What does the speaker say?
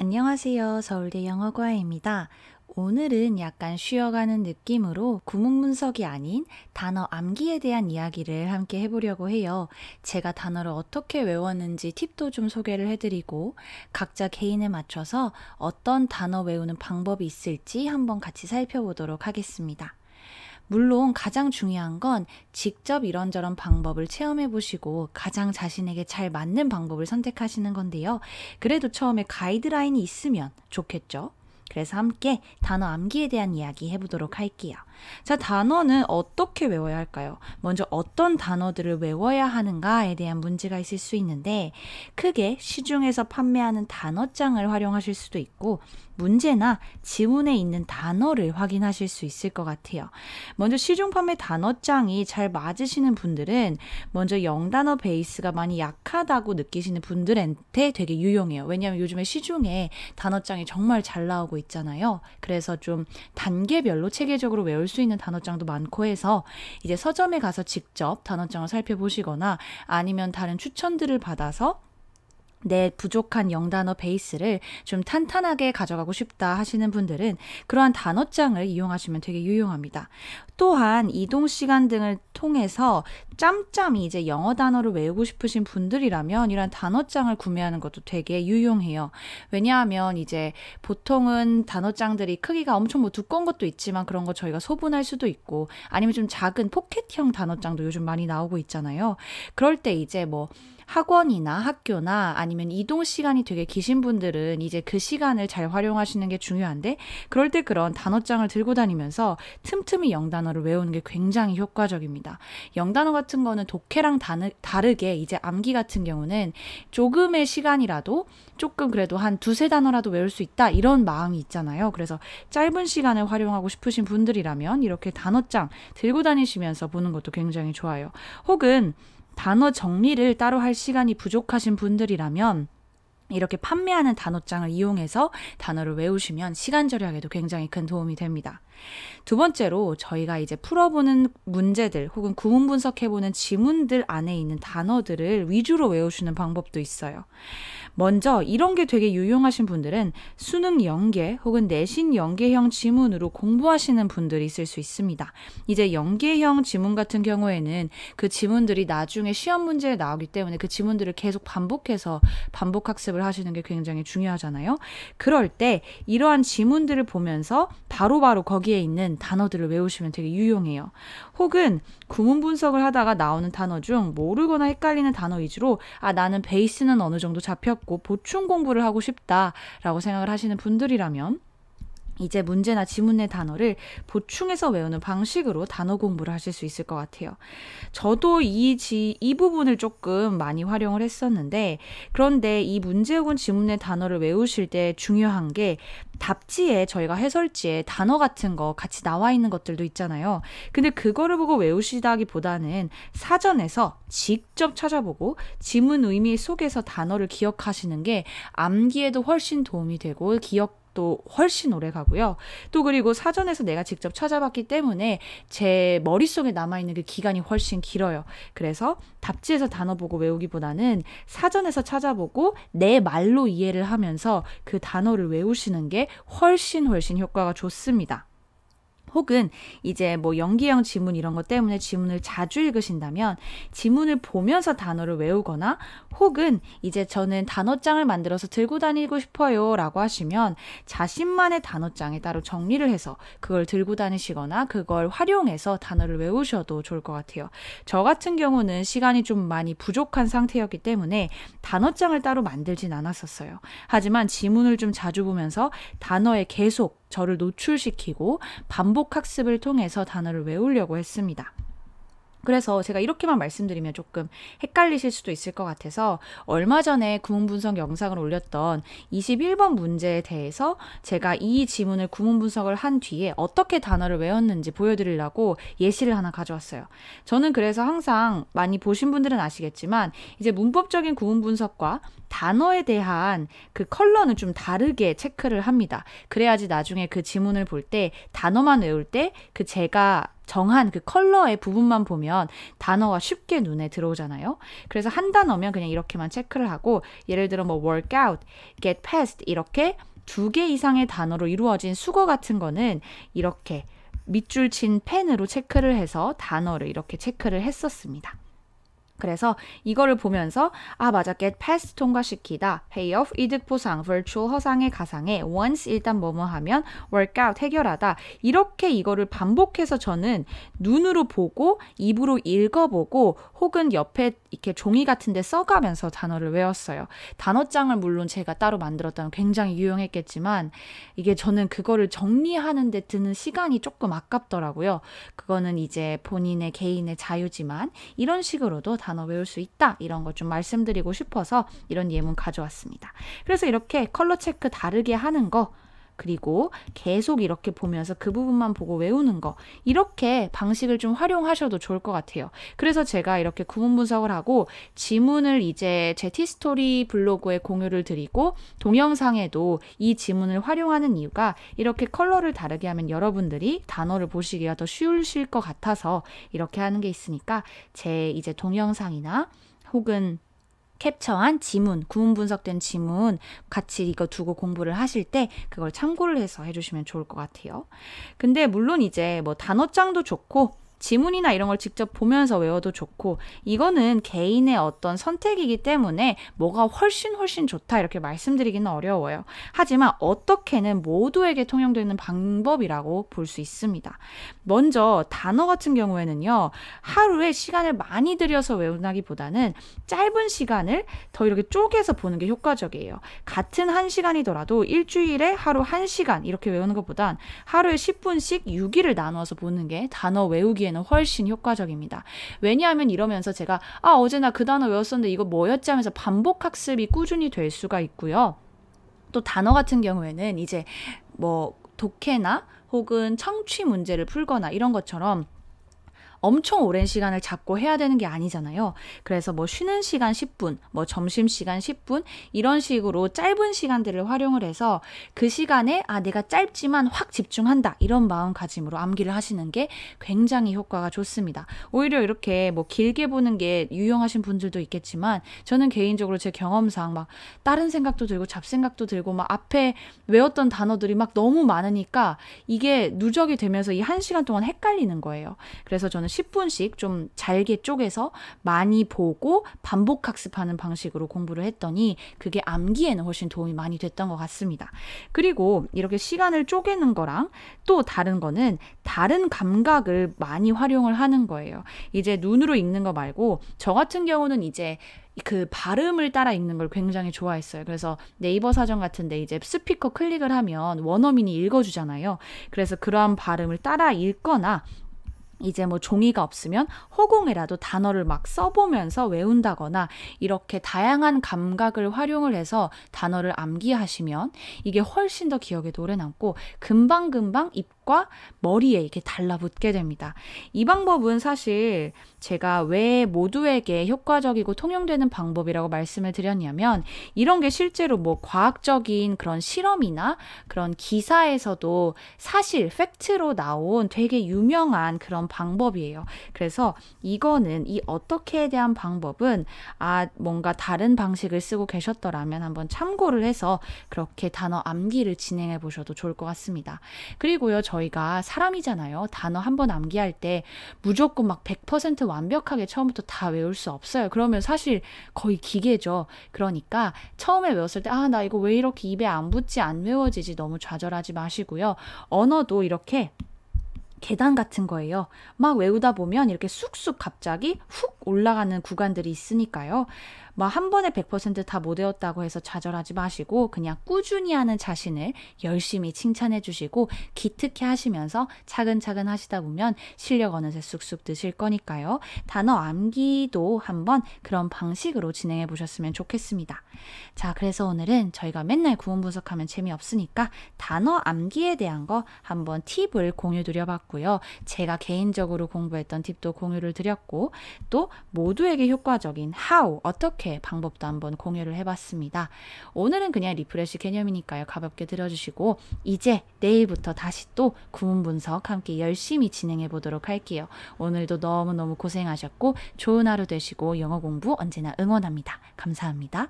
안녕하세요. 서울대 영어과입니다. 오늘은 약간 쉬어가는 느낌으로 구문 분석이 아닌 단어 암기에 대한 이야기를 함께 해보려고 해요. 제가 단어를 어떻게 외웠는지 팁도 좀 소개를 해드리고 각자 개인에 맞춰서 어떤 단어 외우는 방법이 있을지 한번 같이 살펴보도록 하겠습니다. 물론 가장 중요한 건 직접 이런저런 방법을 체험해 보시고 가장 자신에게 잘 맞는 방법을 선택하시는 건데요. 그래도 처음에 가이드라인이 있으면 좋겠죠? 그래서 함께 단어 암기에 대한 이야기 해보도록 할게요. 자, 단어는 어떻게 외워야 할까요? 먼저 어떤 단어들을 외워야 하는가에 대한 문제가 있을 수 있는데, 크게 시중에서 판매하는 단어장을 활용하실 수도 있고, 문제나 지문에 있는 단어를 확인하실 수 있을 것 같아요. 먼저 시중 판매 단어장이 잘 맞으시는 분들은, 먼저 영단어 베이스가 많이 약하다고 느끼시는 분들한테 되게 유용해요. 왜냐하면 요즘에 시중에 단어장이 정말 잘 나오고 있잖아요. 그래서 좀 단계별로 체계적으로 외울 수 있는 단어장도 많고 해서 이제 서점에 가서 직접 단어장을 살펴보시거나 아니면 다른 추천들을 받아서 내 부족한 영단어 베이스를 좀 탄탄하게 가져가고 싶다 하시는 분들은 그러한 단어장을 이용하시면 되게 유용합니다. 또한 이동 시간 등을 통해서 짬짬이 이제 영어 단어를 외우고 싶으신 분들이라면 이런 단어장을 구매하는 것도 되게 유용해요. 왜냐하면 이제 보통은 단어장들이 크기가 엄청 뭐 두꺼운 것도 있지만 그런 거 저희가 소분할 수도 있고 아니면 좀 작은 포켓형 단어장도 요즘 많이 나오고 있잖아요. 그럴 때 이제 뭐 학원이나 학교나 아니면 이동 시간이 되게 기신 분들은 이제 그 시간을 잘 활용하시는 게 중요한데 그럴 때 그런 단어장을 들고 다니면서 틈틈이 영단어를 외우는 게 굉장히 효과적입니다. 영단어 같은 거는 독해랑 다르게 이제 암기 같은 경우는 조금의 시간이라도 조금 그래도 한 두세 단어라도 외울 수 있다 이런 마음이 있잖아요. 그래서 짧은 시간을 활용하고 싶으신 분들이라면 이렇게 단어장 들고 다니시면서 보는 것도 굉장히 좋아요. 혹은 단어 정리를 따로 할 시간이 부족하신 분들이라면 이렇게 판매하는 단어장을 이용해서 단어를 외우시면 시간 절약에도 굉장히 큰 도움이 됩니다. 두 번째로 저희가 이제 풀어보는 문제들 혹은 구문 분석해보는 지문들 안에 있는 단어들을 위주로 외우시는 방법도 있어요. 먼저 이런 게 되게 유용하신 분들은 수능 연계 혹은 내신 연계형 지문으로 공부하시는 분들이 있을 수 있습니다. 이제 연계형 지문 같은 경우에는 그 지문들이 나중에 시험 문제에 나오기 때문에 그 지문들을 계속 반복해서 반복 학습을 하시는 게 굉장히 중요하잖아요. 그럴 때 이러한 지문들을 보면서 바로바로 바로 거기 거기에 있는 단어들을 외우시면 되게 유용해요. 혹은 구문 분석을 하다가 나오는 단어 중 모르거나 헷갈리는 단어 위주로 아 나는 베이스는 어느 정도 잡혔고 보충 공부를 하고 싶다라고 생각을 하시는 분들이라면 이제 문제나 지문의 단어를 보충해서 외우는 방식으로 단어 공부를 하실 수 있을 것 같아요. 저도 이, 지, 이 부분을 조금 많이 활용을 했었는데, 그런데 이 문제 혹은 지문의 단어를 외우실 때 중요한 게 답지에 저희가 해설지에 단어 같은 거 같이 나와 있는 것들도 있잖아요. 근데 그거를 보고 외우시다기보다는 사전에서 직접 찾아보고 지문 의미 속에서 단어를 기억하시는 게 암기에도 훨씬 도움이 되고 기억 또 훨씬 오래 가고요. 또 그리고 사전에서 내가 직접 찾아봤기 때문에 제 머릿속에 남아있는 그 기간이 훨씬 길어요. 그래서 답지에서 단어 보고 외우기보다는 사전에서 찾아보고 내 말로 이해를 하면서 그 단어를 외우시는 게 훨씬 훨씬 효과가 좋습니다. 혹은 이제 뭐 연기형 지문 이런 것 때문에 지문을 자주 읽으신다면 지문을 보면서 단어를 외우거나 혹은 이제 저는 단어장을 만들어서 들고 다니고 싶어요 라고 하시면 자신만의 단어장에 따로 정리를 해서 그걸 들고 다니시거나 그걸 활용해서 단어를 외우셔도 좋을 것 같아요. 저 같은 경우는 시간이 좀 많이 부족한 상태였기 때문에 단어장을 따로 만들진 않았었어요. 하지만 지문을 좀 자주 보면서 단어에 계속 저를 노출시키고 반복 학습을 통해서 단어를 외우려고 했습니다. 그래서 제가 이렇게만 말씀드리면 조금 헷갈리실 수도 있을 것 같아서 얼마 전에 구문분석 영상을 올렸던 21번 문제에 대해서 제가 이 지문을 구문분석을 한 뒤에 어떻게 단어를 외웠는지 보여드리려고 예시를 하나 가져왔어요. 저는 그래서 항상 많이 보신 분들은 아시겠지만 이제 문법적인 구문분석과 단어에 대한 그 컬러는 좀 다르게 체크를 합니다. 그래야지 나중에 그 지문을 볼 때 단어만 외울 때 그 제가 정한 그 컬러의 부분만 보면 단어가 쉽게 눈에 들어오잖아요. 그래서 한 단어면 그냥 이렇게만 체크를 하고 예를 들어 뭐 workout, get past 이렇게 두 개 이상의 단어로 이루어진 수거 같은 거는 이렇게 밑줄 친 펜으로 체크를 해서 단어를 이렇게 체크를 했었습니다. 그래서 이거를 보면서 아 맞아 get past 통과시키다 payoff 이득 보상 virtual 허상의 가상에 once 일단 뭐뭐 하면 work out 해결하다 이렇게 이거를 반복해서 저는 눈으로 보고 입으로 읽어보고 혹은 옆에 이렇게 종이 같은데 써가면서 단어를 외웠어요 단어장을 물론 제가 따로 만들었다면 굉장히 유용했겠지만 이게 저는 그거를 정리하는데 드는 시간이 조금 아깝더라고요 그거는 이제 본인의 개인의 자유지만 이런 식으로도 다 단어 외울 수 있다. 이런 거 좀 말씀드리고 싶어서 이런 예문 가져왔습니다. 그래서 이렇게 컬러 체크 다르게 하는 거 그리고 계속 이렇게 보면서 그 부분만 보고 외우는 거 이렇게 방식을 좀 활용하셔도 좋을 것 같아요. 그래서 제가 이렇게 구문 분석을 하고 지문을 이제 제 티스토리 블로그에 공유를 드리고 동영상에도 이 지문을 활용하는 이유가 이렇게 컬러를 다르게 하면 여러분들이 단어를 보시기가 더 쉬우실 것 같아서 이렇게 하는 게 있으니까 제 이제 동영상이나 혹은 캡처한 지문, 구문 분석된 지문 같이 이거 두고 공부를 하실 때 그걸 참고를 해서 해주시면 좋을 것 같아요. 근데 물론 이제 뭐 단어장도 좋고 지문이나 이런 걸 직접 보면서 외워도 좋고 이거는 개인의 어떤 선택이기 때문에 뭐가 훨씬 훨씬 좋다 이렇게 말씀드리기는 어려워요. 하지만 어떻게는 모두에게 통용되는 방법이라고 볼 수 있습니다. 먼저 단어 같은 경우에는요. 하루에 시간을 많이 들여서 외우기보다는 짧은 시간을 더 이렇게 쪼개서 보는 게 효과적이에요. 같은 한 시간이더라도 일주일에 하루 한 시간 이렇게 외우는 것보단 하루에 10분씩 6일을 나눠서 보는 게 단어 외우기에 듣기에는 훨씬 효과적입니다. 왜냐하면 이러면서 제가 아 어제 나그 단어 외웠었는데 이거 뭐였지 하면서 반복 학습이 꾸준히 될 수가 있고요. 또 단어 같은 경우에는 이제 뭐 독해나 혹은 청취 문제를 풀거나 이런 것처럼 엄청 오랜 시간을 잡고 해야 되는 게 아니잖아요. 그래서 뭐 쉬는 시간 10분, 뭐 점심 시간 10분 이런 식으로 짧은 시간들을 활용을 해서 그 시간에 아 내가 짧지만 확 집중한다 이런 마음가짐으로 암기를 하시는 게 굉장히 효과가 좋습니다. 오히려 이렇게 뭐 길게 보는 게 유용하신 분들도 있겠지만 저는 개인적으로 제 경험상 막 다른 생각도 들고 잡생각도 들고 막 앞에 외웠던 단어들이 막 너무 많으니까 이게 누적이 되면서 이 한 시간 동안 헷갈리는 거예요. 그래서 저는 10분씩 좀 잘게 쪼개서 많이 보고 반복 학습하는 방식으로 공부를 했더니 그게 암기에는 훨씬 도움이 많이 됐던 것 같습니다. 그리고 이렇게 시간을 쪼개는 거랑 또 다른 거는 다른 감각을 많이 활용을 하는 거예요. 이제 눈으로 읽는 거 말고 저 같은 경우는 이제 그 발음을 따라 읽는 걸 굉장히 좋아했어요. 그래서 네이버 사전 같은데 이제 스피커 클릭을 하면 원어민이 읽어주잖아요. 그래서 그러한 발음을 따라 읽거나 이제 뭐 종이가 없으면 허공에라도 단어를 막 써보면서 외운다거나 이렇게 다양한 감각을 활용을 해서 단어를 암기하시면 이게 훨씬 더 기억에 오래 남고 금방금방 입 근과 머리에 이렇게 달라붙게 됩니다. 이 방법은 사실 제가 왜 모두에게 효과적이고 통용되는 방법이라고 말씀을 드렸냐면 이런 게 실제로 뭐 과학적인 그런 실험이나 그런 기사에서도 사실 팩트로 나온 되게 유명한 그런 방법이에요. 그래서 이거는 이 어떻게에 대한 방법은 아 뭔가 다른 방식을 쓰고 계셨더라면 한번 참고를 해서 그렇게 단어 암기를 진행해 보셔도 좋을 것 같습니다. 그리고요. 저 저희가 사람이잖아요. 단어 한 번 암기할 때 무조건 막 100% 완벽하게 처음부터 다 외울 수 없어요. 그러면 사실 거의 기계죠. 그러니까 처음에 외웠을 때, 아, 나 이거 왜 이렇게 입에 안 붙지, 안 외워지지 너무 좌절하지 마시고요. 언어도 이렇게 계단 같은 거예요. 막 외우다 보면 이렇게 쑥쑥 갑자기 훅 올라가는 구간들이 있으니까요. 뭐 한 번에 100%다 못 외웠다고 해서 좌절하지 마시고 그냥 꾸준히 하는 자신을 열심히 칭찬해 주시고 기특해 하시면서 차근차근 하시다 보면 실력 어느새 쑥쑥 드실 거니까요. 단어 암기도 한번 그런 방식으로 진행해 보셨으면 좋겠습니다. 자, 그래서 오늘은 저희가 맨날 구문 분석하면 재미없으니까 단어 암기에 대한 거 한번 팁을 공유 드려봤고 드렸고요. 제가 개인적으로 공부했던 팁도 공유를 드렸고 또 모두에게 효과적인 how, 어떻게 방법도 한번 공유를 해봤습니다. 오늘은 그냥 리프레쉬 개념이니까요. 가볍게 들어주시고 이제 내일부터 다시 또 구문 분석 함께 열심히 진행해 보도록 할게요. 오늘도 너무너무 고생하셨고 좋은 하루 되시고 영어 공부 언제나 응원합니다. 감사합니다.